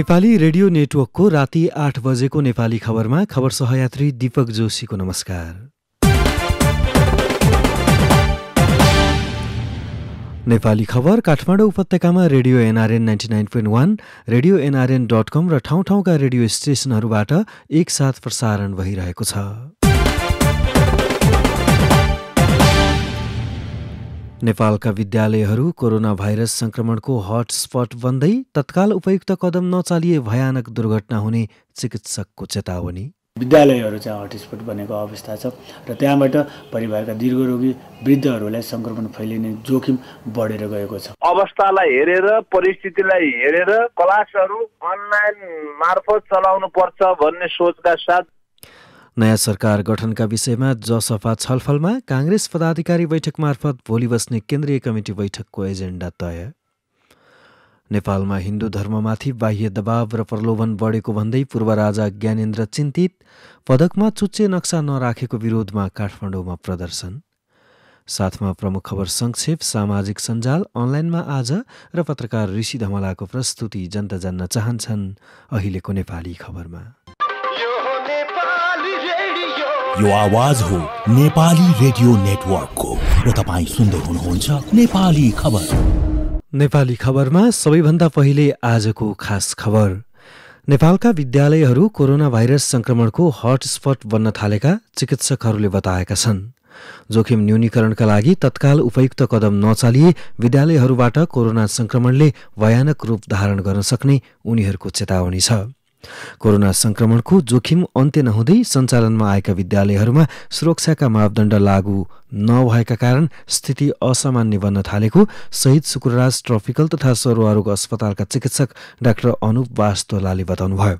Nepali radio नेटवर्कको राति आठ बजेको नेपाली खबरमा खबर सहयात्री दीपक जोशीको नमस्कार नेपाली खबर काठमाडौँ उपत्यकामा radio NRN ninety nine point one radio NRN dot com र ठाउँ ठाउँका रेडियो स्टेसनहरूबाट एकसाथ प्रसारण भइरहेको छ नेपालका विद्यालयहरू कोरोना भाइरस संक्रमणको हटस्पट बन्दै तत्काल उपयुक्त कदम नचालिए भयानक दुर्घटना हुने चिकित्सकको चेतावनी विद्यालयहरू चाहिँ हटस्पट बनेको अवस्था छ र त्यहाँबाट परिवारका दीर्घरोगी वृद्धहरूलाई सङ्क्रमण फैलिने जोखिम बढेर गएको छ अवस्थालाई हेरेर परिस्थितिलाई हेरेर क्लासहरू अनलाइन मार्फत चलाउनु पर्छ भन्ने सोचका साथ नयाँ सरकार गठनका विषयमा जसफा छलफलमा काङ्ग्रेस पदाधिकारी बैठक मार्फत भोलि बस्ने केन्द्रीय कमिटी बैठकको एजेन्डा तय नेपालमा हिन्दू धर्ममाथि बाह्य दबाव र प्रलोभन बढेको भन्दै पूर्व राजा ज्ञानेन्द्र चिन्तित पदकमा चुच्चे नक्सा नराखेको विरोधमा काठमाडौँमा प्रदर्शन साथमा प्रमुख खबर संक्षेप सामाजिक सञ्जाल अनलाइनमा आज र पत्रकार ऋषि धमलाको प्रस्तुति जनता जान्न चाहन्छन् अहिलेको नेपाली खबरमा यो आवाज हो नेपाली रेडियो नेटवर्कको र तपाईँ सुन्दै हुनुहुन्छ नेपाली खबर नेपाली खबरमा सबैभन्दा पहिले आजको खास खबर नेपालका विद्यालयहरू कोरोना भाइरस संक्रमणको हटस्पट बन्न थालेका चिकित्सकहरूले बताएका छन् जोखिम न्यूनीकरणका लागि तत्काल उपयुक्त कदम नचालिए विद्यालयहरूबाट कोरोना संक्रमणले भयानक रूप धारण गर्न सक्ने उनीहरूको चेतावनी छ कोरोना संक्रमणको जोखिम अन्त्य नहुँदै सञ्चालनमा आएका विद्यालयहरूमा सुरक्षाका मापदण्ड लागू नभएका कारण स्थिति असामान्य बन्न थालेको शहीद शुक्रराज ट्रफिकल तथा सरोरोग अस्पतालका चिकित्सक डाक्टर अनुप वास्तोलाले बताउनुभयो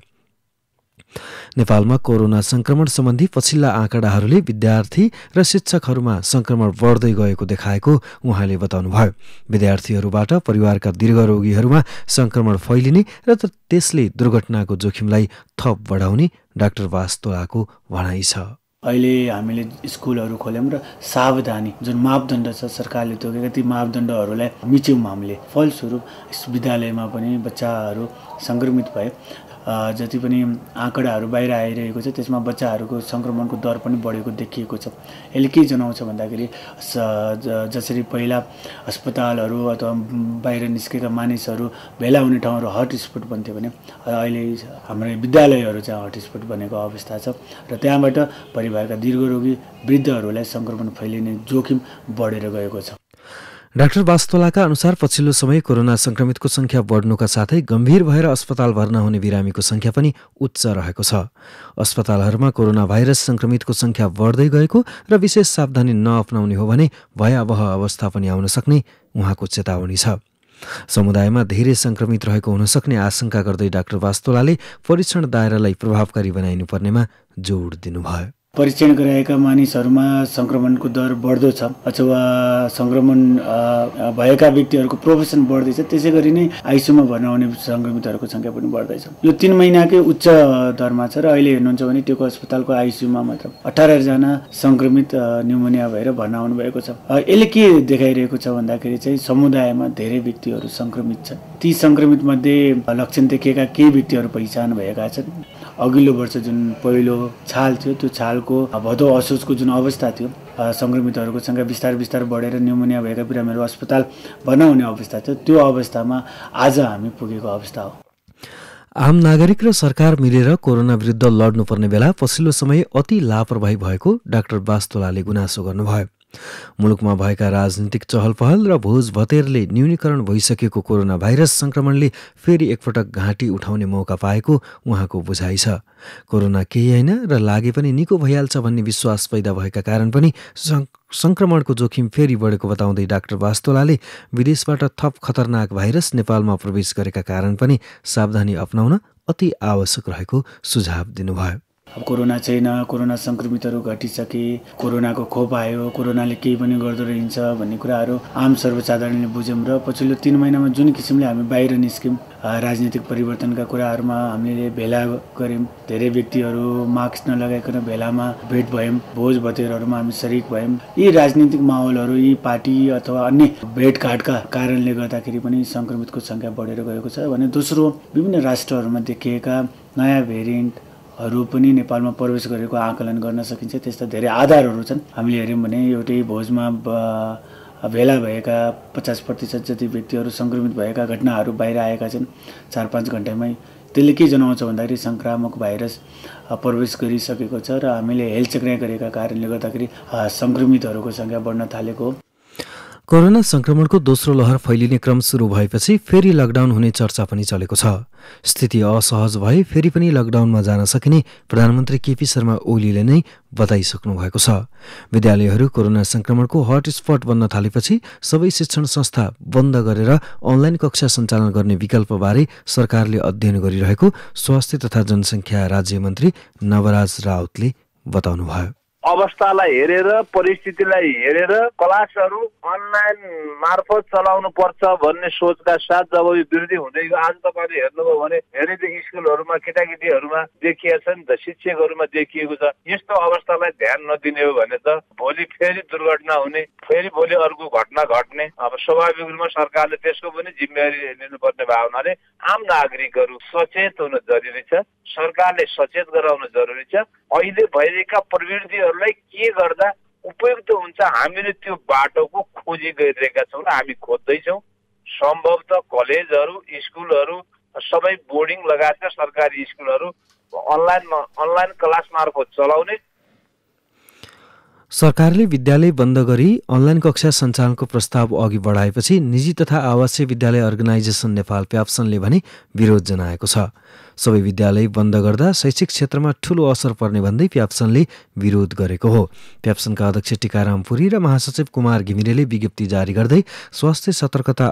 नेपालमा कोरोना संक्रमण सम्बन्धी पछिल्ला आँकडाहरूले विद्यार्थी र शिक्षकहरूमा संक्रमण बढ्दै गएको देखाएको उहाँले बताउनुभयो विद्यार्थीहरूबाट परिवारका दीर्घ रोगीहरूमा संक्रमण फैलिने र त्यसले दुर्घटनाको जोखिमलाई थप बढाउने डाक्टर वास्तोलाको भनाइ छ अहिले हामीले स्कुलहरू खोल्यौँ र सावधानी जुन मापदण्ड छ सरकारले तोकेका ती मापदण्डहरूलाई मिच्यौँ हामीले फलस्वरूप विद्यालयमा पनि बच्चाहरू सङ्क्रमित भए जति पनि आँकडाहरू बाहिर आइरहेको छ त्यसमा बच्चाहरूको सङ्क्रमणको दर पनि बढेको देखिएको छ यसले के जनाउँछ भन्दाखेरि जसरी पहिला अस्पतालहरू अथवा बाहिर निस्केका मानिसहरू भेला हुने ठाउँहरू हटस्पट बन्थ्यो भने अहिले हाम्रो विद्यालयहरू चाहिँ हटस्पट बनेको अवस्था छ र त्यहाँबाट परिवारका दीर्घरोगी वृद्धहरूलाई सङ्क्रमण फैलिने जोखिम बढेर गएको छ डाक्टर वास्तोलाका अनुसार पछिल्लो समय कोरोना संक्रमितको संख्या बढ्नुका साथै गम्भीर भएर अस्पताल भर्ना हुने बिरामीको संख्या पनि उच्च रहेको छ अस्पतालहरूमा कोरोना भाइरस संक्रमितको संख्या बढ्दै गएको र विशेष सावधानी नअपनाउने हो भने भयावह अवस्था पनि आउन सक्ने उहाँको चेतावनी छ समुदायमा धेरै संक्रमित रहेको हुन सक्ने आशंका गर्दै डाक्टर वास्तोलाले परीक्षण दायरालाई प्रभावकारी बनाइनुपर्नेमा जोड दिनुभयो परीक्षण गराएका मानिसहरूमा सङ्क्रमणको दर बढ्दो छ अथवा सङ्क्रमण भएका व्यक्तिहरूको प्रोफेसन बढ्दैछ त्यसै गरी नै आइसियुमा भर्ना आउने सङ्क्रमितहरूको सङ्ख्या पनि बढ्दैछ यो तिन महिनाकै उच्च दरमा छ र अहिले हेर्नुहुन्छ भने त्यो अस्पतालको आइसियुमा मात्र अठारजना सङ्क्रमित न्युमोनिया भएर भर्ना भएको छ यसले के देखाइरहेको छ भन्दाखेरि चाहिँ समुदायमा धेरै व्यक्तिहरू सङ्क्रमित छन् ती सङ्क्रमित मध्ये लक्षण देखिएका केही व्यक्तिहरू पहिचान भएका छन् अघिल्लो वर्ष जुन पहिलो छाल थियो त्यो छालको भदौ असोजको जुन अवस्था थियो सङ्क्रमितहरूको सङ्ख्या बिस्तार बिस्तार बढेर न्युमोनिया भएका बिरामीहरू अस्पताल बनाउने अवस्था थियो त्यो अवस्थामा आज हामी पुगेको अवस्था हो आम नागरिक र सरकार मिलेर कोरोना विरुद्ध लड्नुपर्ने बेला पछिल्लो समय अति लापरवाही भएको डाक्टर बास्तोलाले गुनासो गर्नुभयो मुलुकमा भएका राजनीतिक चहल पहल र भोज भतेरले न्यूनीकरण भइसकेको कोरोना भाइरस संक्रमणले फेरि एकपटक घाँटी उठाउने मौका पाएको उहाँको बुझाइ छ कोरोना केही होइन र लागे पनि निको भइहाल्छ भन्ने विश्वास पैदा भएका कारण पनि संक्रमणको जोखिम फेरि बढेको बताउँदै डाक्टर वास्तोलाले विदेशबाट थप खतरनाक भाइरस नेपालमा प्रवेश गरेका कारण पनि सावधानी अप्नाउन अति आवश्यक रहेको सुझाव दिनुभयो अब कोरोना छैन कोरोना सङ्क्रमितहरू घटिसके कोरोनाको खोप आयो कोरोनाले केही पनि गर्दो रहेछ भन्ने कुराहरू आम सर्वसाधारणले बुझ्यौँ र पछिल्लो तिन महिनामा जुन किसिमले हामी बाहिर निस्क्यौँ राजनीतिक परिवर्तनका कुराहरूमा हामीले भेला गऱ्यौँ धेरै व्यक्तिहरू मास्क नलगाइकन भेलामा भेट भयौँ भोज भतेरहरूमा हामी सरिक भयौँ यी राजनीतिक माहौलहरू यी पार्टी अथवा अन्य भेटघाटका कारणले गर्दाखेरि पनि सङ्क्रमितको सङ्ख्या बढेर गएको छ भने दोस्रो विभिन्न राष्ट्रहरूमा देखिएका नयाँ भेरिएन्ट हरू पनि नेपालमा प्रवेश गरेको आकलन गर्न सकिन्छ त्यस्ता धेरै आधारहरू छन् हामीले हेऱ्यौँ भने एउटै भोजमा भेला भएका पचास प्रतिशत जति व्यक्तिहरू सङ्क्रमित भएका घटनाहरू बाहिर आएका छन् चार पाँच घन्टामै त्यसले के जनाउँछ भन्दाखेरि सङ्क्रामक भाइरस प्रवेश गरिसकेको छ र हामीले हेल्थ चेक गरेका कारणले गर्दाखेरि सङ्क्रमितहरूको सङ्ख्या बढ्न थालेको हो कोरोना संक्रमणको दोस्रो लहर फैलिने क्रम सुरु भएपछि फेरि लकडाउन हुने चर्चा पनि चलेको छ स्थिति असहज भए फेरि पनि लकडाउनमा जान सकिने प्रधानमन्त्री केपी शर्मा ओलीले नै बताइसक्नु भएको छ विद्यालयहरू कोरोना संक्रमणको हटस्पट बन्न थालेपछि सबै शिक्षण संस्था बन्द गरेर अनलाइन कक्षा सञ्चालन गर्ने विकल्पबारे सरकारले अध्ययन गरिरहेको स्वास्थ्य तथा जनसङ्ख्या राज्य मन्त्री नवराज राउतले बताउनुभयो अवस्थालाई हेरेर परिस्थितिलाई हेरेर क्लासहरू अनलाइन मार्फत चलाउनु पर्छ भन्ने सोचका साथ जब यो वृद्धि हुँदै गयो आज तपाईँले हेर्नुभयो भने धेरै स्कुलहरूमा केटाकेटीहरूमा देखिएका छन् शिक्षकहरूमा देखिएको छ यस्तो अवस्थालाई ध्यान नदिने हो भने त भोलि फेरि दुर्घटना हुने फेरि भोलि अर्को घटना घट्ने अब स्वाभाविक रूपमा सरकारले त्यसको पनि जिम्मेवारी लिनुपर्ने भावनाले आम नागरिकहरू सचेत हुन जरुरी छ सरकारले सचेत गराउन जरुरी छ अहिले भइरहेका प्रवृत्तिहरू मानिसहरूलाई के गर्दा उपयुक्त हुन्छ हामीले त्यो बाटोको खोजी गरिरहेका छौँ र हामी खोज्दैछौँ सम्भवतः कलेजहरू स्कुलहरू सबै बोर्डिङ लगायतका सरकारी स्कुलहरू अनलाइनमा अनलाइन क्लास मार्फत चलाउने सरकारले विद्यालय बन्द गरी अनलाइन कक्षा सञ्चालनको प्रस्ताव अघि बढाएपछि निजी तथा आवासीय विद्यालय अर्गनाइजेसन नेपाल प्याप्सनले भने विरोध जनाएको छ सबै विद्यालय बन्द गर्दा शैक्षिक क्षेत्रमा ठूलो असर पर्ने भन्दै प्याप्सनले विरोध गरेको हो प्याप्सनका अध्यक्ष टिकाराम पुरी र महासचिव कुमार घिमिरेले विज्ञप्ति जारी गर्दै स्वास्थ्य सतर्कता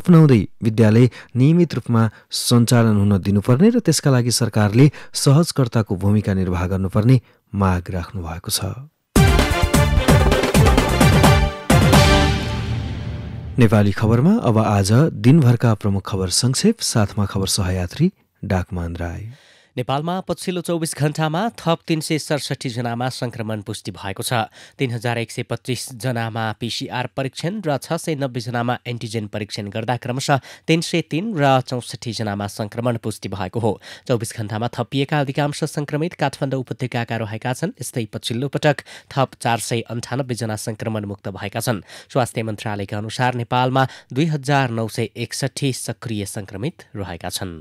अपनाउँदै विद्यालय नियमित रूपमा सञ्चालन हुन दिनुपर्ने र त्यसका लागि सरकारले सहजकर्ताको भूमिका निर्वाह गर्नुपर्ने माग राख्नु भएको छ नेपाली खबरमा अब आज दिनभरका प्रमुख खबर संक्षेप साथमा खबर सहयात्री डाकमान राई नेपालमा पछिल्लो चौबिस घण्टामा थप तिन सय सडसठी जनामा संक्रमण पुष्टि भएको छ तिन हजार एक सय जनामा पिसिआर परीक्षण र छ सय नब्बे जनामा एन्टिजेन परीक्षण गर्दा क्रमशः तिन सय तिन र चौसठी जनामा सङ्क्रमण पुष्टि भएको हो चौबिस घण्टामा थपिएका अधिकांश संक्रमित काठमाडौँ उपत्यकाका रहेका छन् यस्तै पछिल्लो पटक थप चार सय अन्ठानब्बे जना सङ्क्रमण मुक्त भएका छन् स्वास्थ्य मन्त्रालयका अनुसार नेपालमा दुई हजार नौ सय एकसठी सक्रिय संक्रमित रहेका छन्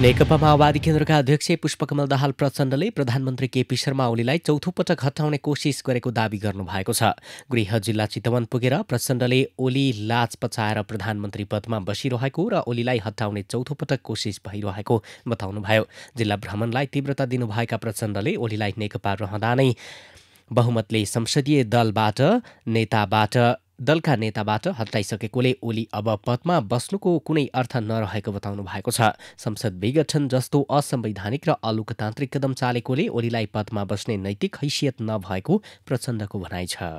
नेकपा माओवादी केन्द्रका अध्यक्ष पुष्पकमल दाहाल प्रचण्डले प्रधानमन्त्री केपी शर्मा ओलीलाई चौथो पटक हटाउने कोसिस गरेको दावी गर्नुभएको छ गृह जिल्ला चितवन पुगेर प्रचण्डले ओली लाज पचाएर प्रधानमन्त्री पदमा बसिरहेको र ओलीलाई हटाउने चौथो पटक कोसिस भइरहेको बताउनुभयो जिल्ला भ्रमणलाई तीव्रता दिनुभएका प्रचण्डले ओलीलाई नेकपा रहँदा नै बहुमतले संसदीय दलबाट नेताबाट दलका नेताबाट हटाइसकेकोले ओली अब पदमा बस्नुको कुनै अर्थ नरहेको बताउनु भएको छ संसद विघटन जस्तो असंवैधानिक र अलोकतान्त्रिक कदम चालेकोले ओलीलाई पदमा बस्ने नैतिक हैसियत नभएको प्रचण्डको भनाइ छ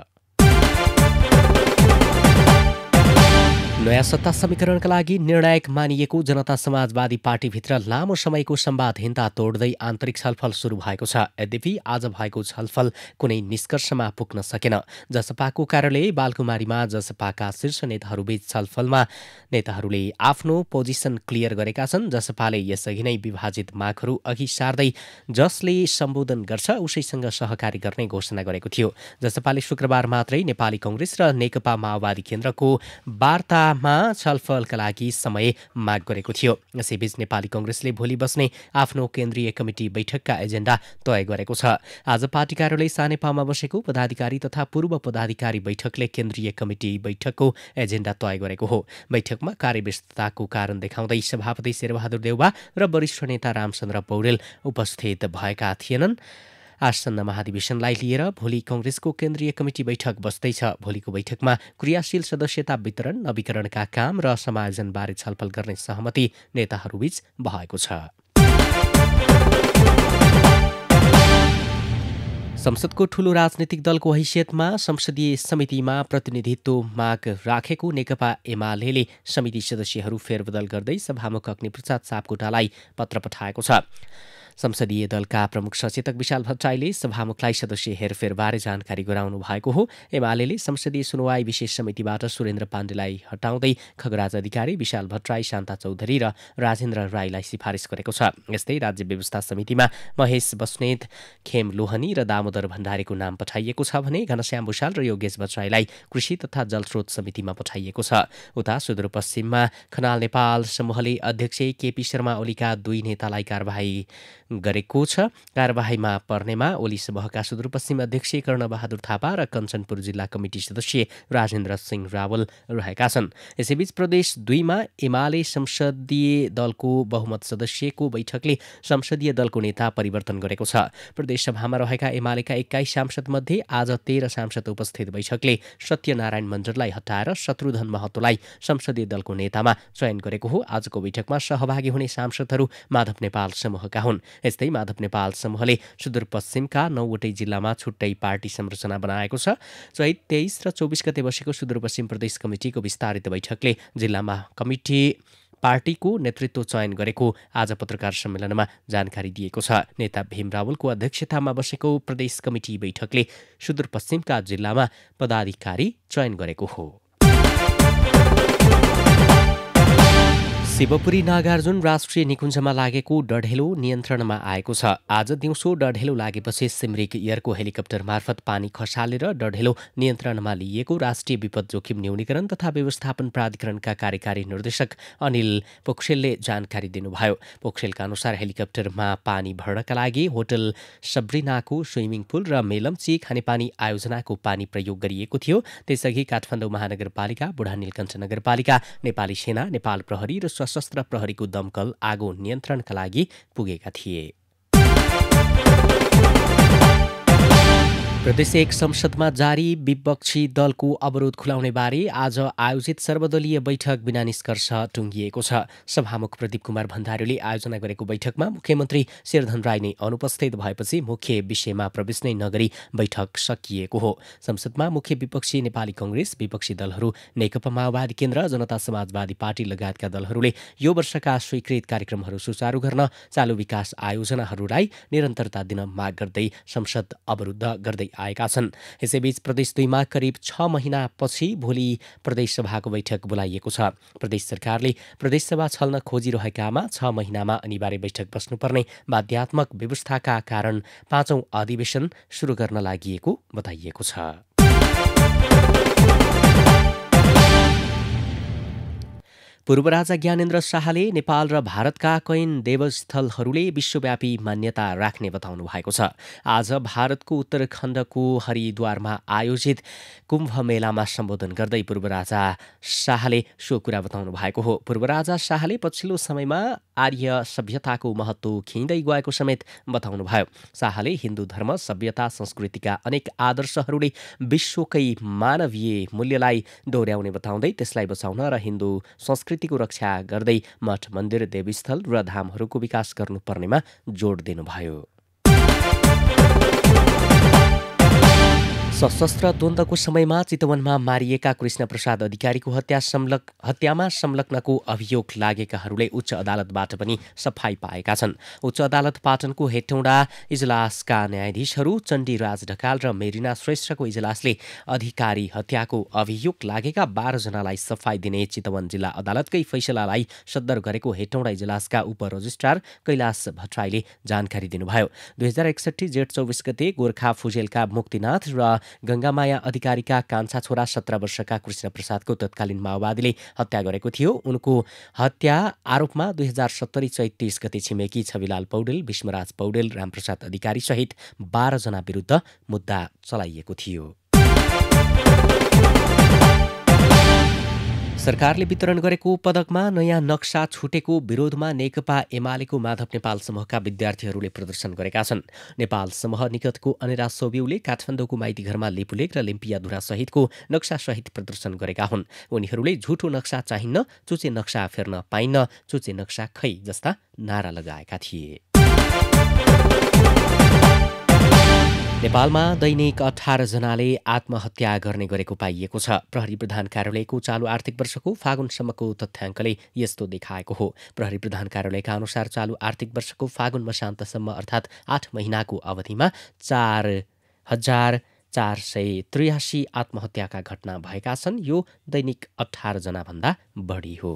नयाँ सत्ता समीकरणका लागि निर्णायक मानिएको जनता समाजवादी पार्टीभित्र लामो समयको सम्वादहीनता तोड्दै आन्तरिक छलफल सुरु भएको छ यद्यपि आज भएको छलफल कुनै निष्कर्षमा पुग्न सकेन जसपाको कार्यालय बालकुमारीमा जसपाका शीर्ष नेताहरूबीच छलफलमा नेताहरूले आफ्नो पोजिसन क्लियर गरेका छन् जसपाले यसअघि नै विभाजित मागहरू अघि सार्दै जसले सम्बोधन गर्छ उसैसँग सहकारी गर्ने घोषणा गरेको थियो जसपाले शुक्रबार मात्रै नेपाली कङ्ग्रेस र नेकपा माओवादी केन्द्रको वार्ता सभामा छलफलका लागि समय माग गरेको थियो यसैबीच नेपाली कङ्ग्रेसले भोलि बस्ने आफ्नो केन्द्रीय कमिटी बैठकका एजेन्डा तय गरेको छ आज पार्टी कार्यालय सानेपामा बसेको पदाधिकारी तथा पूर्व पदाधिकारी बैठकले केन्द्रीय कमिटी बैठकको एजेन्डा तय गरेको हो बैठकमा कार्यव्यस्तताको कारण देखाउँदै सभापति शेरबहादुर देउवा र वरिष्ठ नेता रामचन्द्र पौडेल उपस्थित भएका थिएनन् आसन्न महाधिवेशनलाई लिएर भोलि कङ्ग्रेसको केन्द्रीय कमिटी बैठक बस्दैछ भोलिको बैठकमा क्रियाशील सदस्यता वितरण नवीकरणका काम र समायोजनबारे छलफल गर्ने सहमति नेताहरूबीच भएको छ संसदको ठूलो राजनीतिक दलको हैसियतमा संसदीय समितिमा प्रतिनिधित्व माग राखेको नेकपा एमाले समिति सदस्यहरू फेरबदल गर्दै सभामुख अग्निप्रसाद सापकोटालाई पत्र पठाएको छ संसदीय दलका प्रमुख सचेतक विशाल भट्टराईले सभामुखलाई सदस्य हेरफेरबारे जानकारी गराउनु भएको हो एमाले संसदीय सुनवाई विशेष समितिबाट सुरेन्द्र पाण्डेलाई हटाउँदै खगराज अधिकारी विशाल भट्टराई शान्ता चौधरी र राजेन्द्र राईलाई सिफारिस गरेको छ यस्तै राज्य व्यवस्था समितिमा महेश बस्नेत खेम लोहनी र दामोदर भण्डारीको नाम पठाइएको छ भने घनश्याम भूषाल र योगेश भट्टराईलाई कृषि तथा जलस्रोत समितिमा पठाइएको छ उता सुदूरपश्चिममा खनाल नेपाल समूहले अध्यक्ष केपी शर्मा ओलीका दुई नेतालाई कारवाही गरेको छ कार्यवाहीमा पर्नेमा ओली सभाका सुदूरपश्चिम अध्यक्ष कर्णबहादुर थापा र कञ्चनपुर जिल्ला कमिटी सदस्य राजेन्द्र सिंह रावल रहेका छन् यसैबीच प्रदेश दुईमा एमाले संसदीय दलको बहुमत सदस्यको बैठकले संसदीय दलको नेता परिवर्तन गरेको छ प्रदेशसभामा रहेका एमालेका एक्काइस सांसदमध्ये आज तेह्र सांसद उपस्थित बैठकले सत्यनारायण मञ्जरलाई हटाएर शत्रुधन महतोलाई संसदीय दलको नेतामा चयन गरेको हो आजको बैठकमा सहभागी हुने सांसदहरू माधव नेपाल समूहका हुन् यस्तै माधव नेपाल समूहले सुदूरपश्चिमका नौवटै जिल्लामा छुट्टै पार्टी संरचना बनाएको छ चैत तेइस र चौबिस गते बसेको सुदूरपश्चिम प्रदेश कमिटीको विस्तारित बैठकले जिल्लामा कमिटी पार्टीको नेतृत्व चयन गरेको आज पत्रकार सम्मेलनमा जानकारी दिएको छ नेता भीम रावलको अध्यक्षतामा बसेको प्रदेश कमिटी बैठकले सुदूरपश्चिमका जिल्लामा पदाधिकारी चयन गरेको हो शिवपुरी नागार्जुन राष्ट्रिय निकुञ्जमा लागेको डढेलो नियन्त्रणमा आएको छ आज दिउँसो डढेलो लागेपछि सिमरिक एयरको हेलिकप्टर मार्फत पानी खसालेर डढेलो नियन्त्रणमा लिइएको राष्ट्रिय विपद जोखिम न्यूनीकरण तथा व्यवस्थापन प्राधिकरणका कार्यकारी निर्देशक अनिल पोखरेलले जानकारी दिनुभयो पोखरेलका अनुसार हेलिकप्टरमा पानी भर्नका लागि होटल सब्रिनाको स्विमिङ पुल र मेलम्ची खानेपानी आयोजनाको पानी प्रयोग गरिएको थियो त्यसअघि काठमाडौँ महानगरपालिका बुढानीलकण्ठ नगरपालिका नेपाली सेना नेपाल प्रहरी र सशस्त्र प्रहरीको दमकल आगो नियन्त्रणका लागि पुगेका थिए प्रदेश एक संसदमा जारी विपक्षी दलको अवरोध खुलाउने बारे आज आयोजित सर्वदलीय बैठक बिना निष्कर्ष टुङ्गिएको छ सभामुख प्रदीप कुमार भण्डारीले आयोजना गरेको बैठकमा मुख्यमन्त्री शेरधन राई नै अनुपस्थित भएपछि मुख्य विषयमा प्रवेश नै नगरी बैठक सकिएको हो संसदमा मुख्य विपक्षी नेपाली कङ्ग्रेस विपक्षी दलहरू नेकपा माओवादी केन्द्र जनता समाजवादी पार्टी लगायतका दलहरूले यो वर्षका स्वीकृत कार्यक्रमहरू सुचारू गर्न चालु विकास आयोजनाहरूलाई निरन्तरता दिन माग गर्दै संसद अवरुद्ध गर्दै आएका छन् यसैबीच प्रदेश दुईमा करिब छ महिनापछि भोलि प्रदेशसभाको बैठक बोलाइएको छ प्रदेश सरकारले प्रदेशसभा छल्न खोजिरहेकामा छ महिनामा अनिवार्य बैठक बस्नुपर्ने बाध्यात्मक व्यवस्थाका कारण पाँचौं अधिवेशन सुरु गर्न लागि बताइएको छ पूर्व राजा ज्ञानेन्द्र शाहले नेपाल र भारतका कैन देवस्थलहरूले विश्वव्यापी मान्यता राख्ने बताउनु भएको छ आज भारतको उत्तराखण्डको हरिद्वारमा आयोजित कुम्भ मेलामा सम्बोधन गर्दै पूर्व राजा शाहले सो कुरा बताउनु भएको हो पूर्व राजा शाहले पछिल्लो समयमा आर्य सभ्यताको महत्त्व खिँदै गएको समेत बताउनुभयो शाहले हिन्दू धर्म सभ्यता संस्कृतिका अनेक आदर्शहरूले विश्वकै मानवीय मूल्यलाई दोहोऱ्याउने बताउँदै त्यसलाई बचाउन र हिन्दू संस्कृतिको रक्षा गर्दै मठ मन्दिर देवीस्थल र धामहरूको विकास गर्नुपर्नेमा जोड दिनुभयो सशस्त्र द्वन्द्वको समयमा चितवनमा मारिएका कृष्ण प्रसाद अधिकारीको हत्या संलग हत्यामा संलग्नको अभियोग लागेकाहरूले उच्च अदालतबाट पनि सफाई पाएका छन् उच्च अदालत पाटनको हेटौँडा इजलासका न्यायाधीशहरू चण्डीराज ढकाल र मेरिना श्रेष्ठको इजलासले अधिकारी हत्याको अभियोग लागेका बाह्रजनालाई सफाई दिने चितवन जिल्ला अदालतकै फैसलालाई सद्दर गरेको हेटौँडा इजलासका उप रजिस्ट्रार कैलाश भट्टराईले जानकारी दिनुभयो दुई हजार एकसठी जेठ चौबिस गते गोर्खा फुजेलका मुक्तिनाथ र गङ्गामाया अधिकारीका कान्छा छोरा सत्र वर्षका कृष्ण प्रसादको तत्कालीन माओवादीले हत्या गरेको थियो उनको हत्या आरोपमा दुई हजार सत्तरी चैत तिस गते छिमेकी छविलाल पौडेल विष्मराज पौडेल रामप्रसाद अधिकारीसहित बाह्रजना विरुद्ध मुद्दा चलाइएको थियो सरकारले वितरण गरेको पदकमा नयाँ नक्सा छुटेको विरोधमा नेकपा एमालेको माधव नेपाल समूहका विद्यार्थीहरूले प्रदर्शन गरेका छन् नेपाल समूह निकटको अनेरा सोबिउले काठमाडौँको माइतीघरमा लिपुलेक र लिम्पियाधुरा सहितको नक्सा सहित प्रदर्शन गरेका हुन् उनीहरूले झुठो नक्सा चाहिन्न चुचे नक्सा फेर्न पाइन्न चुचे नक्सा खै जस्ता नारा लगाएका थिए नेपालमा दैनिक जनाले आत्महत्या गर्ने गरेको पाइएको छ प्रहरी प्रधान कार्यालयको चालु आर्थिक वर्षको फागुनसम्मको तथ्याङ्कले यस्तो देखाएको हो प्रहरी प्रधान कार्यालयका अनुसार चालु आर्थिक वर्षको फागुन मसान्तसम्म अर्थात् आठ महिनाको अवधिमा चार हजार चार सय त्रियासी आत्महत्याका घटना भएका छन् यो दैनिक अठारजनाभन्दा बढी हो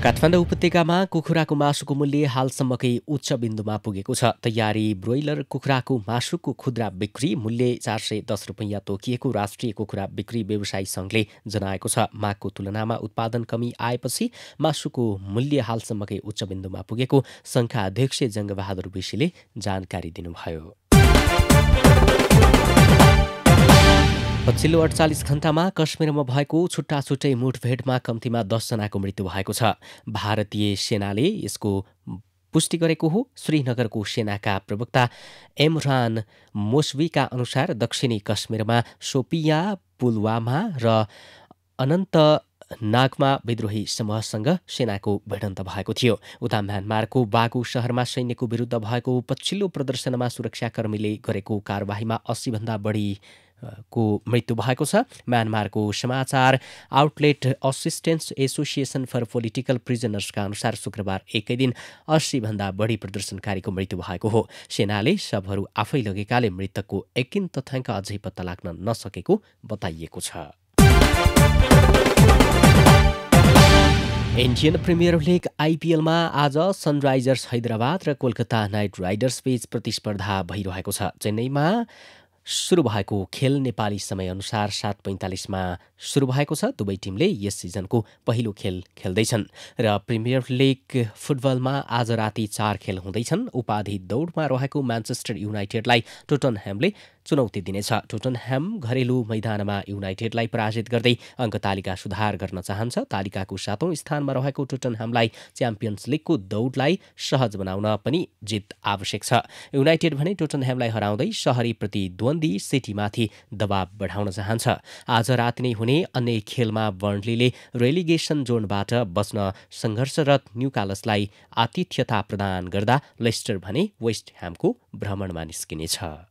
काठमाडौँ उपत्यकामा कुखुराको मासुको मूल्य हालसम्मकै उच्च बिन्दुमा पुगेको छ तयारी ब्रोइलर कुखुराको मासुको खुद्रा बिक्री मूल्य चार सय दस रुपियाँ तोकिएको राष्ट्रिय कुखुरा बिक्री व्यवसायी सङ्घले जनाएको छ माघको तुलनामा उत्पादन कमी आएपछि मासुको मूल्य हालसम्मकै उच्च बिन्दुमा पुगेको सङ्घका अध्यक्ष जङ्गबहादुर विशीले जानकारी दिनुभयो पछिल्लो अडचालिस घण्टामा कश्मीरमा भएको छुट्टा छुट्टै मुठभेडमा कम्तीमा दसजनाको मृत्यु भएको छ भारतीय सेनाले यसको पुष्टि गरेको हो श्रीनगरको सेनाका प्रवक्ता एमरान मोस्वीका अनुसार दक्षिणी कश्मीरमा सोपिया पुलवामा र अनन्त नागमा विद्रोही समूहसँग सेनाको भिडन्त भएको थियो उता म्यानमारको बागु सहरमा सैन्यको विरुद्ध भएको पछिल्लो प्रदर्शनमा सुरक्षाकर्मीले गरेको कारवाहीमा अस्सीभन्दा बढी को मृत्यु भएको छ म्यानमारको समाचार outlet assistance association for political प्रिजनर्सका अनुसार शुक्रबार एकै दिन अस्सीभन्दा बढी प्रदर्शनकारीको मृत्यु भएको हो सेनाले शबहरू आफै लगेकाले मृतकको एकिन तथ्याङ्क अझै पत्ता लाग्न नसकेको बताइएको छ इन्डियन प्रिमियर लिग आइपिएलमा आज सनराइजर्स हैदराबाद र कोलकाता नाइट राइडर्स बीच प्रतिस्पर्धा भइरहेको छ चेन्नईमा सुरु भएको खेल नेपाली समयअनुसार सात पैँतालिसमा सुरु भएको छ दुवै टिमले यस सिजनको पहिलो खेल खेल्दैछन् र प्रिमियर लिग फुटबलमा आज राति चार खेल हुँदैछन् उपाधि दौडमा रहेको म्यान्चेस्टर युनाइटेडलाई टोटन ह्यामले चुनौती दिनेछ टोटन ह्याम घरेलु मैदानमा युनाइटेडलाई पराजित गर्दै अङ्क तालिका सुधार गर्न चाहन्छ तालिकाको सातौं स्थानमा रहेको टोटन ह्यामलाई च्याम्पियन्स लिगको दौडलाई सहज बनाउन पनि जित आवश्यक छ युनाइटेड भने टोटन ह्यामलाई हराउँदै सहरी प्रतिद्वन्द सम्बन्धी सिटीमाथि दबाव बढाउन चाहन्छ आज रात नै हुने अन्य खेलमा बर्नलीले रेलिगेसन जोनबाट बस्न सङ्घर्षरत न्युकालसलाई आतिथ्यता प्रदान गर्दा लेस्टर भने वेस्ट ह्यामको भ्रमणमा निस्किनेछ